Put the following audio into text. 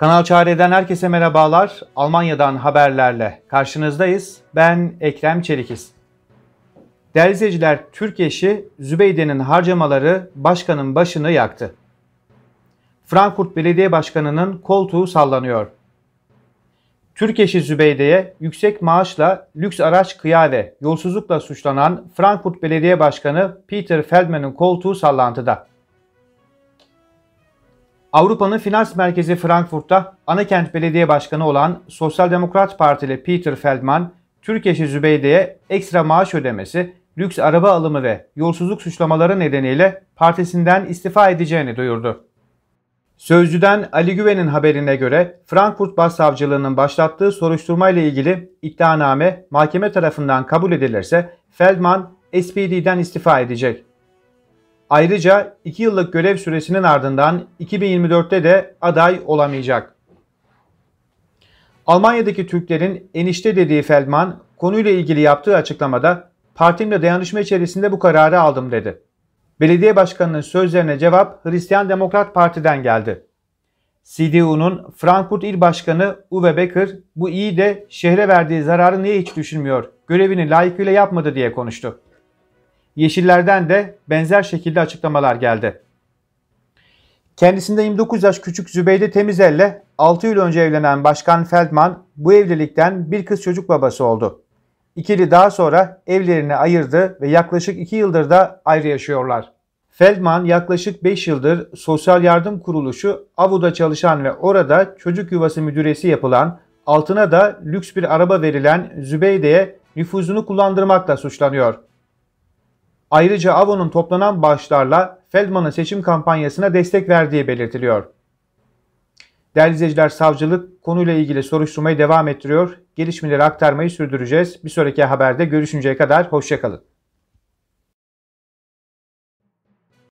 Kanal Çağrı'dan herkese merhabalar. Almanya'dan haberlerle karşınızdayız. Ben Ekrem Çelikiz. Değerli izleyiciler, Türk eşi Zübeyde'nin harcamaları başkanın başını yaktı. Frankfurt Belediye Başkanı'nın koltuğu sallanıyor. Türk eşi Zübeyde'ye yüksek maaşla lüks araç kıyave yolsuzlukla suçlanan Frankfurt Belediye Başkanı Peter Feldman'ın koltuğu sallantıda. Avrupa'nın finans merkezi Frankfurt'ta Anakent Belediye Başkanı olan Sosyal Demokrat Partili Peter Feldman, Türkeş'i Zübeyde'ye ekstra maaş ödemesi, lüks araba alımı ve yolsuzluk suçlamaları nedeniyle partisinden istifa edeceğini duyurdu. Sözcüden Ali Güven'in haberine göre Frankfurt Başsavcılığı'nın başlattığı soruşturma ile ilgili iddianame mahkeme tarafından kabul edilirse Feldman SPD'den istifa edecek. Ayrıca 2 yıllık görev süresinin ardından 2024'te de aday olamayacak. Almanya'daki Türklerin enişte dediği Feldman konuyla ilgili yaptığı açıklamada partimle dayanışma içerisinde bu kararı aldım dedi. Belediye başkanının sözlerine cevap Hristiyan Demokrat Parti'den geldi. CDU'nun Frankfurt İl Başkanı Uwe Becker bu iyi de şehre verdiği zararı niye hiç düşünmüyor, görevini layıkıyla yapmadı diye konuştu. Yeşillerden de benzer şekilde açıklamalar geldi. Kendisinde 29 yaş küçük Zübeyde Temizel'le 6 yıl önce evlenen Başkan Feldman bu evlilikten bir kız çocuk babası oldu. İkili daha sonra evlerini ayırdı ve yaklaşık 2 yıldır da ayrı yaşıyorlar. Feldman yaklaşık 5 yıldır sosyal yardım kuruluşu AVU'da çalışan ve orada çocuk yuvası müdüresi yapılan, altına da lüks bir araba verilen Zübeyde'ye nüfuzunu kullandırmakla suçlanıyor. Ayrıca Avon'un toplanan bağışlarla Feldman'ın seçim kampanyasına destek verdiği belirtiliyor. Değerli izleyiciler savcılık konuyla ilgili soruşturmayı devam ettiriyor. Gelişmeleri aktarmayı sürdüreceğiz. Bir sonraki haberde görüşünceye kadar hoşçakalın.